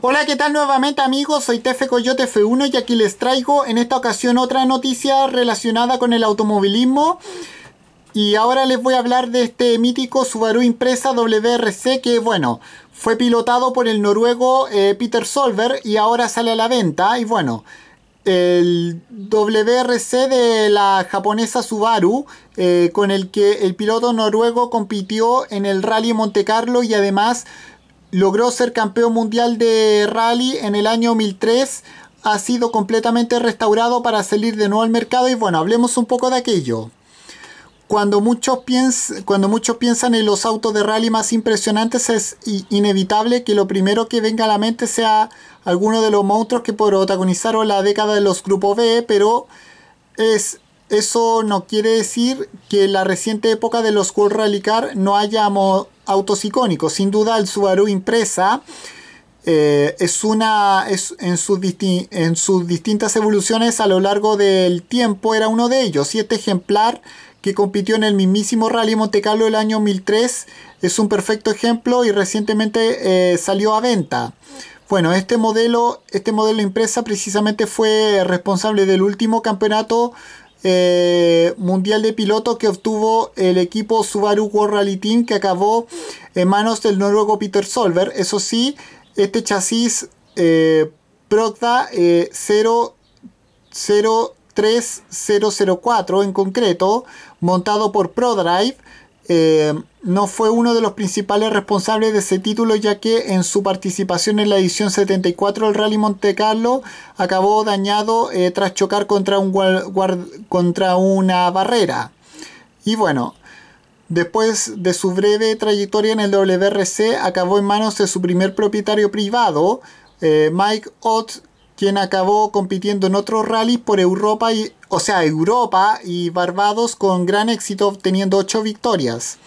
Hola, ¿qué tal nuevamente amigos? Soy Tefe Coyote F1 y aquí les traigo en esta ocasión otra noticia relacionada con el automovilismo. Y ahora les voy a hablar de este mítico Subaru Impresa WRC que, bueno, fue pilotado por el noruego eh, Peter Solver y ahora sale a la venta. Y bueno, el WRC de la japonesa Subaru, eh, con el que el piloto noruego compitió en el Rally Monte Carlo y además logró ser campeón mundial de rally en el año 2003. Ha sido completamente restaurado para salir de nuevo al mercado y bueno, hablemos un poco de aquello. Cuando muchos, cuando muchos piensan en los autos de rally más impresionantes es inevitable que lo primero que venga a la mente sea alguno de los monstruos que protagonizaron la década de los grupos B, pero es eso no quiere decir que en la reciente época de los World Rally Car no hayamos autos icónicos. Sin duda el Subaru Impresa eh, es una, en, sus en sus distintas evoluciones a lo largo del tiempo era uno de ellos. Y este ejemplar que compitió en el mismísimo Rally Monte Carlo del año 2003 es un perfecto ejemplo y recientemente eh, salió a venta. Bueno, este modelo, este modelo impresa precisamente fue responsable del último campeonato eh, mundial de piloto que obtuvo el equipo Subaru World Rally Team que acabó en manos del noruego Peter Solver. Eso sí, este chasis eh, 0 eh, en concreto, montado por ProDrive no fue uno de los principales responsables de ese título, ya que en su participación en la edición 74 del Rally Monte Carlo acabó dañado eh, tras chocar contra, un contra una barrera. Y bueno, Después de su breve trayectoria en el WRC, acabó en manos de su primer propietario privado, eh, Mike Ott, quien acabó compitiendo en otros rallies por Europa y, o sea, Europa y Barbados con gran éxito obteniendo 8 victorias.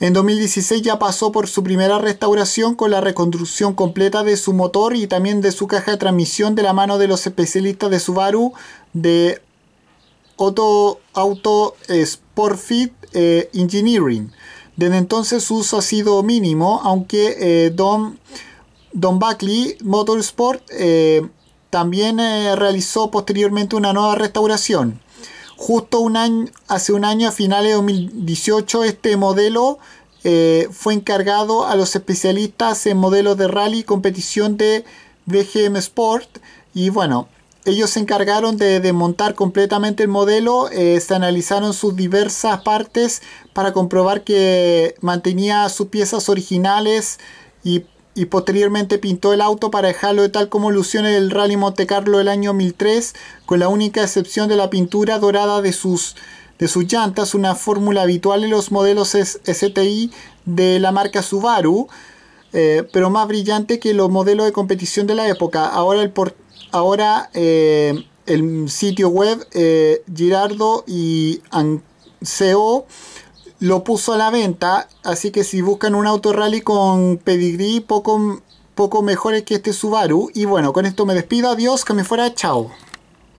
En 2016 ya pasó por su primera restauración con la reconstrucción completa de su motor y también de su caja de transmisión de la mano de los especialistas de Subaru de Auto, Auto Sport eh, Engineering. Desde entonces su uso ha sido mínimo, aunque eh, Don, Buckley Motorsport eh, también realizó posteriormente una nueva restauración. Justo un año, hace un año, a finales de 2018, este modelo eh, fue encargado a los especialistas en modelos de rally y competición de BGM Sport. Y bueno, ellos se encargaron de desmontar completamente el modelo, eh, se analizaron sus diversas partes para comprobar que mantenía sus piezas originales y y posteriormente pintó el auto para dejarlo de tal como en el Rally Monte Carlo del año 2003, con la única excepción de la pintura dorada de sus, de sus llantas, una fórmula habitual en los modelos STI de la marca Subaru, eh, pero más brillante que los modelos de competición de la época. Ahora el, ahora, eh, el sitio web eh, Girardo y Anceo lo puso a la venta, así que si buscan un auto rally con pedigrí poco, poco mejores que este Subaru, y bueno, con esto me despido, adiós, que me fuera, chao.